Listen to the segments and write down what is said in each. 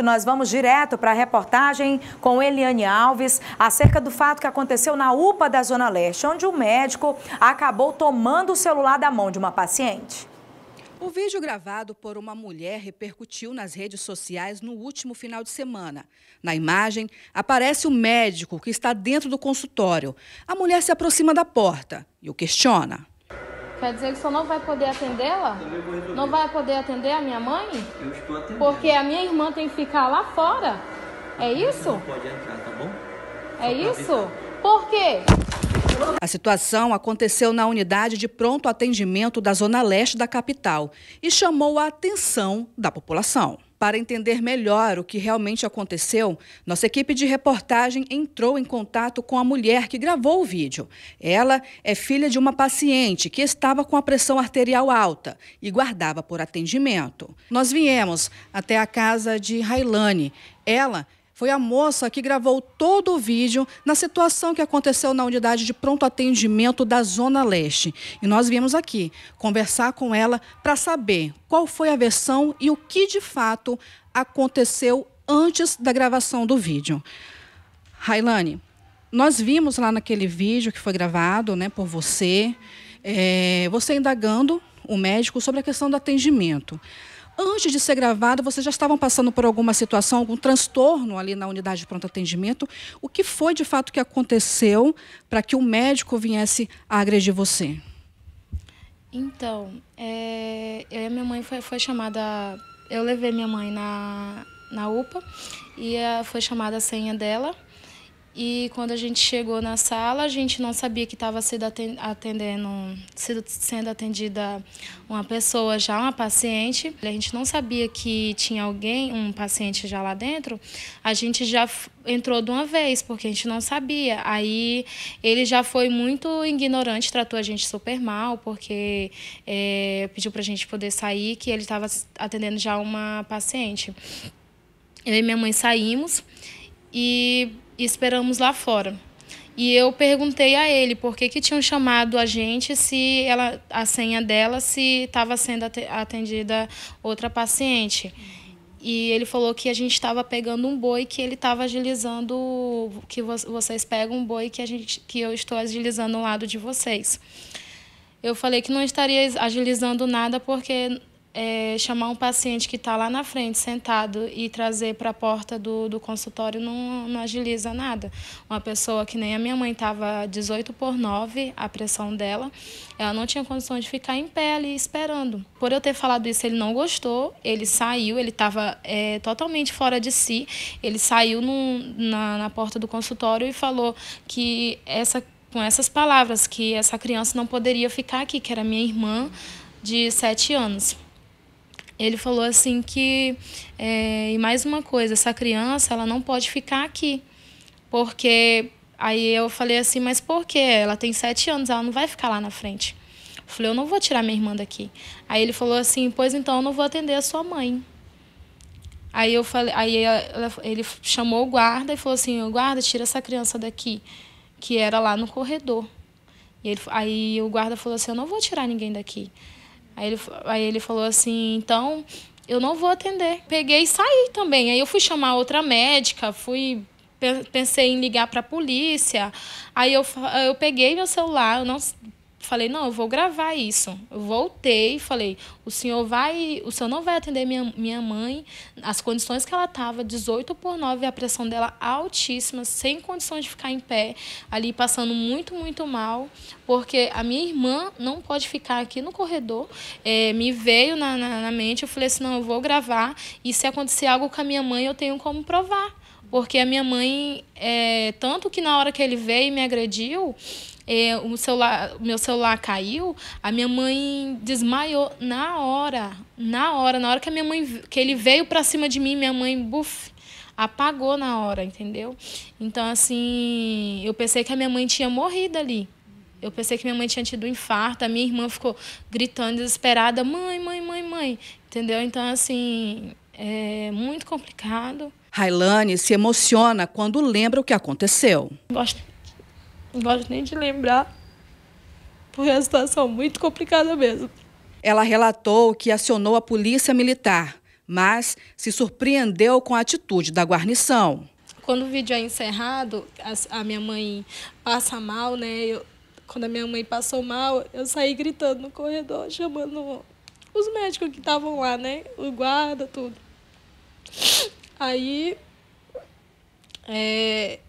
Nós vamos direto para a reportagem com Eliane Alves acerca do fato que aconteceu na UPA da Zona Leste, onde um médico acabou tomando o celular da mão de uma paciente. O vídeo gravado por uma mulher repercutiu nas redes sociais no último final de semana. Na imagem, aparece o médico que está dentro do consultório. A mulher se aproxima da porta e o questiona. Quer dizer que o senhor não vai poder atendê-la? Não vai poder atender a minha mãe? Eu estou atendendo. Porque a minha irmã tem que ficar lá fora. É isso? Não pode entrar, tá bom? é isso? Por quê? A situação aconteceu na unidade de pronto atendimento da Zona Leste da capital e chamou a atenção da população. Para entender melhor o que realmente aconteceu, nossa equipe de reportagem entrou em contato com a mulher que gravou o vídeo. Ela é filha de uma paciente que estava com a pressão arterial alta e guardava por atendimento. Nós viemos até a casa de Railane. Ela foi a moça que gravou todo o vídeo na situação que aconteceu na unidade de pronto atendimento da Zona Leste. E nós viemos aqui conversar com ela para saber qual foi a versão e o que de fato aconteceu antes da gravação do vídeo. Railane, nós vimos lá naquele vídeo que foi gravado né, por você, é, você indagando o médico sobre a questão do atendimento. Antes de ser gravada, vocês já estavam passando por alguma situação, algum transtorno ali na unidade de pronto atendimento? O que foi de fato que aconteceu para que o médico viesse a agredir você? Então, é, eu e minha mãe foi, foi chamada. Eu levei minha mãe na, na UPA e a, foi chamada a senha dela. E quando a gente chegou na sala, a gente não sabia que estava sendo, atendendo, sendo atendida uma pessoa já, uma paciente. A gente não sabia que tinha alguém, um paciente já lá dentro. A gente já entrou de uma vez, porque a gente não sabia. Aí ele já foi muito ignorante, tratou a gente super mal, porque é, pediu para a gente poder sair, que ele estava atendendo já uma paciente. Eu e minha mãe saímos e e esperamos lá fora. E eu perguntei a ele por que, que tinham chamado a gente se ela, a senha dela se estava sendo atendida outra paciente. E ele falou que a gente estava pegando um boi que ele estava agilizando, que vocês pegam um boi que, a gente, que eu estou agilizando ao lado de vocês. Eu falei que não estaria agilizando nada porque é, chamar um paciente que está lá na frente, sentado, e trazer para a porta do, do consultório não, não agiliza nada. Uma pessoa que nem a minha mãe estava 18 por 9, a pressão dela, ela não tinha condições de ficar em pé ali esperando. Por eu ter falado isso, ele não gostou, ele saiu, ele estava é, totalmente fora de si, ele saiu no, na, na porta do consultório e falou que essa com essas palavras que essa criança não poderia ficar aqui, que era minha irmã de sete anos ele falou assim que é, e mais uma coisa essa criança ela não pode ficar aqui porque aí eu falei assim mas por quê ela tem sete anos ela não vai ficar lá na frente eu falei eu não vou tirar minha irmã daqui aí ele falou assim pois então eu não vou atender a sua mãe aí eu falei aí ela, ele chamou o guarda e falou assim o guarda tira essa criança daqui que era lá no corredor e ele, aí o guarda falou assim eu não vou tirar ninguém daqui Aí ele, aí ele falou assim: então eu não vou atender. Peguei e saí também. Aí eu fui chamar outra médica, fui pensei em ligar para a polícia. Aí eu, eu peguei meu celular, eu não falei, não, eu vou gravar isso. Eu voltei, falei, o senhor vai, o senhor não vai atender minha, minha mãe, as condições que ela estava, 18 por 9, a pressão dela altíssima, sem condições de ficar em pé, ali passando muito, muito mal, porque a minha irmã não pode ficar aqui no corredor. É, me veio na, na, na mente, eu falei assim, não, eu vou gravar, e se acontecer algo com a minha mãe, eu tenho como provar. Porque a minha mãe, é, tanto que na hora que ele veio e me agrediu, é, o celular, meu celular caiu, a minha mãe desmaiou na hora, na hora, na hora que a minha mãe que ele veio para cima de mim, minha mãe, buf, apagou na hora, entendeu? Então assim, eu pensei que a minha mãe tinha morrido ali. Eu pensei que minha mãe tinha tido um infarto, a minha irmã ficou gritando desesperada, mãe, mãe, mãe, mãe, entendeu? Então assim, é muito complicado. Railane se emociona quando lembra o que aconteceu. Gosto não gosto nem de lembrar, porque é uma situação muito complicada mesmo. Ela relatou que acionou a polícia militar, mas se surpreendeu com a atitude da guarnição. Quando o vídeo é encerrado, a, a minha mãe passa mal, né? Eu, quando a minha mãe passou mal, eu saí gritando no corredor, chamando os médicos que estavam lá, né? O guarda, tudo. Aí. É,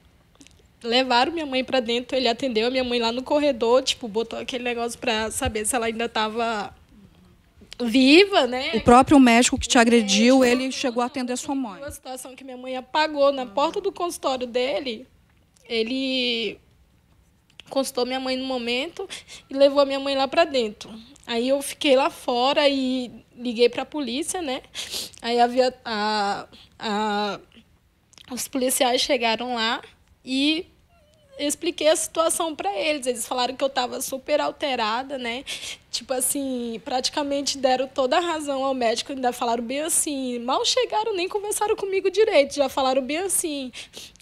levaram minha mãe para dentro, ele atendeu a minha mãe lá no corredor, tipo, botou aquele negócio para saber se ela ainda estava viva, né? O próprio médico que te agrediu, médico, ele chegou a atender a sua mãe. Uma situação que minha mãe apagou na porta do consultório dele, ele consultou minha mãe no momento e levou a minha mãe lá para dentro. Aí eu fiquei lá fora e liguei para a polícia, né? Aí havia a, a, os policiais chegaram lá e expliquei a situação para eles. Eles falaram que eu estava super alterada, né? Tipo assim, praticamente deram toda a razão ao médico, ainda falaram bem assim, mal chegaram, nem conversaram comigo direito, já falaram bem assim.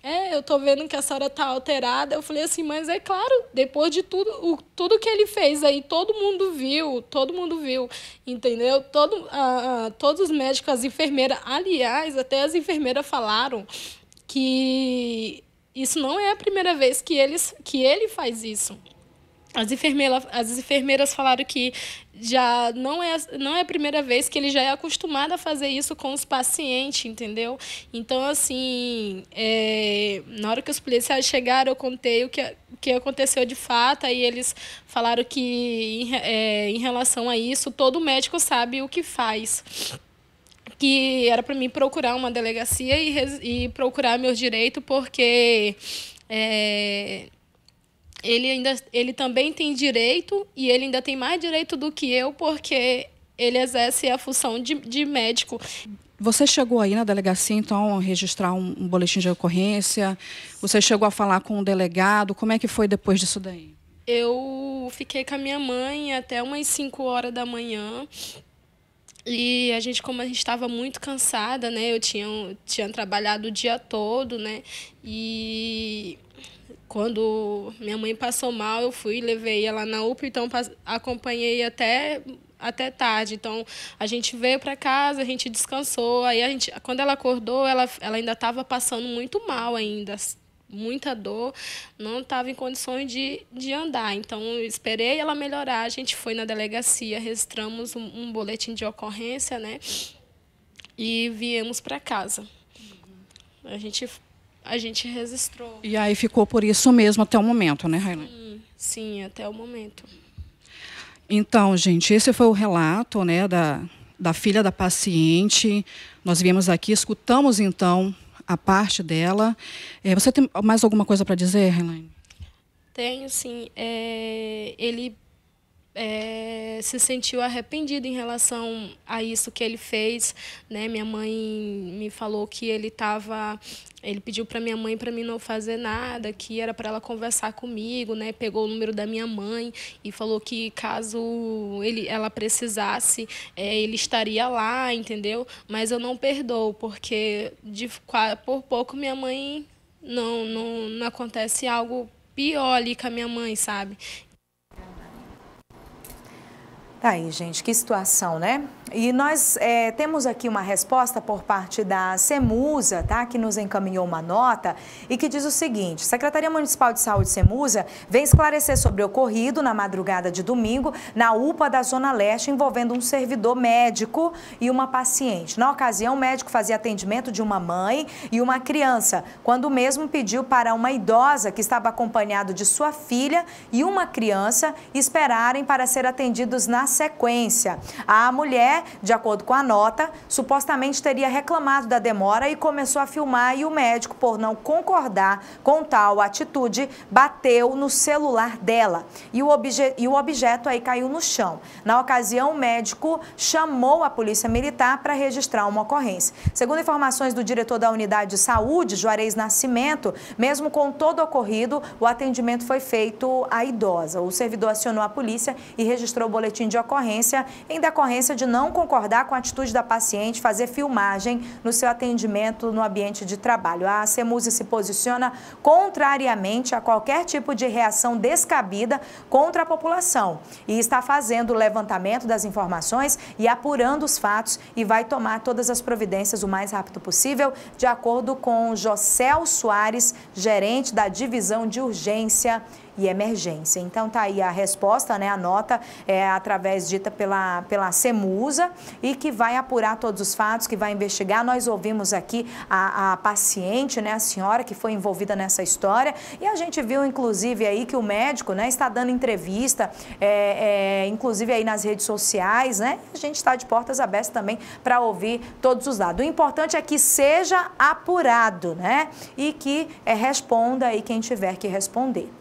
É, eu tô vendo que a senhora tá alterada. Eu falei assim, mas é claro, depois de tudo, o, tudo que ele fez aí, todo mundo viu, todo mundo viu, entendeu? Todo, a, todos os médicos, as enfermeiras, aliás, até as enfermeiras falaram que isso não é a primeira vez que, eles, que ele faz isso. As, enfermeira, as enfermeiras falaram que já não é, não é a primeira vez que ele já é acostumado a fazer isso com os pacientes, entendeu? Então, assim, é, na hora que os policiais chegaram, eu contei o que, o que aconteceu de fato, aí eles falaram que, é, em relação a isso, todo médico sabe o que faz que era para mim procurar uma delegacia e, e procurar meus direitos, porque é, ele, ainda, ele também tem direito e ele ainda tem mais direito do que eu, porque ele exerce a função de, de médico. Você chegou aí na delegacia, então, a registrar um, um, boletim de ocorrência? Você chegou a falar com o delegado? Como é que foi depois disso daí? Eu fiquei com a minha mãe até umas 5 horas da manhã. E a gente, como a gente estava muito cansada, né? Eu tinha, tinha trabalhado o dia todo, né? E quando minha mãe passou mal, eu fui e levei ela na UPA, então acompanhei até até tarde. Então a gente veio para casa, a gente descansou. Aí a gente, quando ela acordou, ela, ela ainda estava passando muito mal ainda, muita dor, não estava em condições de, de andar. Então, esperei ela melhorar, a gente foi na delegacia, registramos um, um boletim de ocorrência, né? E viemos para casa. A gente, a gente registrou. E aí ficou por isso mesmo até o momento, né, Railane? Sim, sim, até o momento. Então, gente, esse foi o relato né, da, da filha da paciente. Nós viemos aqui, escutamos então a parte dela. É, você tem mais alguma coisa para dizer, Helene? Tenho, sim. É, ele é, se sentiu arrependido em relação a isso que ele fez, né? Minha mãe me falou que ele estava, ele pediu para minha mãe para mim não fazer nada, que era para ela conversar comigo, né? Pegou o número da minha mãe e falou que caso ele, ela precisasse, é, ele estaria lá, entendeu? Mas eu não perdoo porque de, por pouco minha mãe não, não, não acontece algo pior ali com a minha mãe, sabe? Tá aí, gente, que situação, né? E nós é, temos aqui uma resposta por parte da Semusa, tá? Que nos encaminhou uma nota e que diz o seguinte: Secretaria Municipal de Saúde Semusa vem esclarecer sobre o ocorrido na madrugada de domingo na UPA da Zona Leste envolvendo um servidor médico e uma paciente. Na ocasião, o médico fazia atendimento de uma mãe e uma criança, quando mesmo pediu para uma idosa que estava acompanhado de sua filha e uma criança esperarem para ser atendidos na sequência. A mulher, de acordo com a nota, supostamente teria reclamado da demora e começou a filmar e o médico, por não concordar com tal atitude, bateu no celular dela e o, obje e o objeto aí caiu no chão. Na ocasião, o médico chamou a polícia militar para registrar uma ocorrência. Segundo informações do diretor da unidade de saúde, Juarez Nascimento, mesmo com todo ocorrido, o atendimento foi feito à idosa. O servidor acionou a polícia e registrou o boletim de ocorrência em decorrência de não concordar com a atitude da paciente fazer filmagem no seu atendimento no ambiente de trabalho. A CEMUSE se posiciona contrariamente a qualquer tipo de reação descabida contra a população e está fazendo o levantamento das informações e apurando os fatos e vai tomar todas as providências o mais rápido possível, de acordo com Jocel Soares, gerente da divisão de urgência e emergência. Então tá aí a resposta, né? A nota é através dita pela, pela Semusa e que vai apurar todos os fatos, que vai investigar. Nós ouvimos aqui a, a paciente, né? A senhora que foi envolvida nessa história e a gente viu inclusive aí que o médico, né? Está dando entrevista, é, é, inclusive aí nas redes sociais, né? A gente está de portas abertas também para ouvir todos os dados. O importante é que seja apurado, né? E que é, responda aí quem tiver que responder.